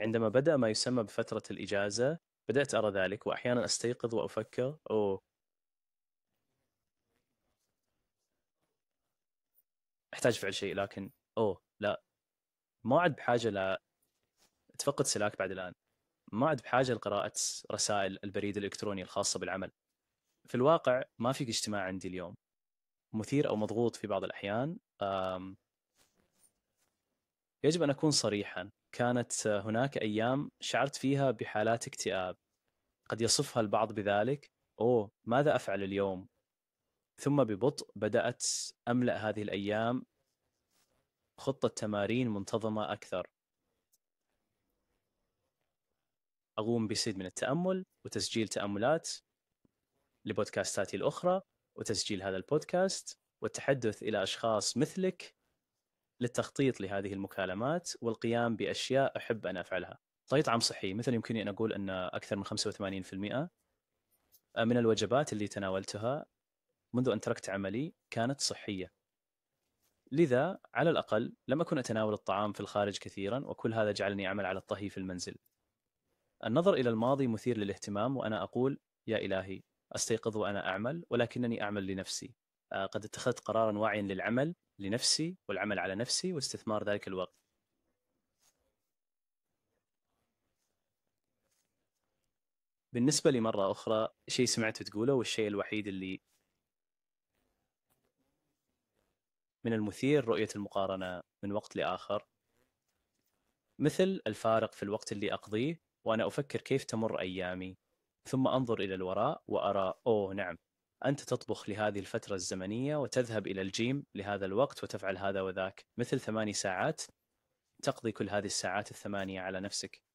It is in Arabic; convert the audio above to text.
عندما بدأ ما يسمى بفترة الإجازة بدأت أرى ذلك وأحيانا أستيقظ وأفكر أو أحتاج فعل شيء لكن أوه لا ما عد بحاجة لا تفقد سلاك بعد الآن ما عد بحاجة لقراءة رسائل البريد الإلكتروني الخاصة بالعمل في الواقع ما في اجتماع عندي اليوم مثير أو مضغوط في بعض الأحيان يجب أن أكون صريحا كانت هناك أيام شعرت فيها بحالات اكتئاب قد يصفها البعض بذلك أوه ماذا أفعل اليوم؟ ثم ببطء بدأت أملأ هذه الأيام خطة تمارين منتظمة أكثر أقوم بسيد من التأمل وتسجيل تأملات لبودكاستاتي الأخرى وتسجيل هذا البودكاست والتحدث إلى أشخاص مثلك للتخطيط لهذه المكالمات والقيام باشياء احب ان افعلها. طيب، طعام صحي مثل يمكنني ان اقول ان اكثر من 85% من الوجبات اللي تناولتها منذ ان تركت عملي كانت صحيه. لذا على الاقل لم اكن اتناول الطعام في الخارج كثيرا وكل هذا جعلني اعمل على الطهي في المنزل. النظر الى الماضي مثير للاهتمام وانا اقول يا الهي استيقظ وانا اعمل ولكنني اعمل لنفسي. آه، قد اتخذت قرارا واعيا للعمل لنفسي والعمل على نفسي واستثمار ذلك الوقت بالنسبة لي مرة أخرى شيء سمعته تقوله والشيء الوحيد اللي من المثير رؤية المقارنة من وقت لآخر مثل الفارق في الوقت اللي أقضيه وأنا أفكر كيف تمر أيامي ثم أنظر إلى الوراء وأرى أوه نعم أنت تطبخ لهذه الفترة الزمنية وتذهب إلى الجيم لهذا الوقت وتفعل هذا وذاك مثل ثماني ساعات تقضي كل هذه الساعات الثمانية على نفسك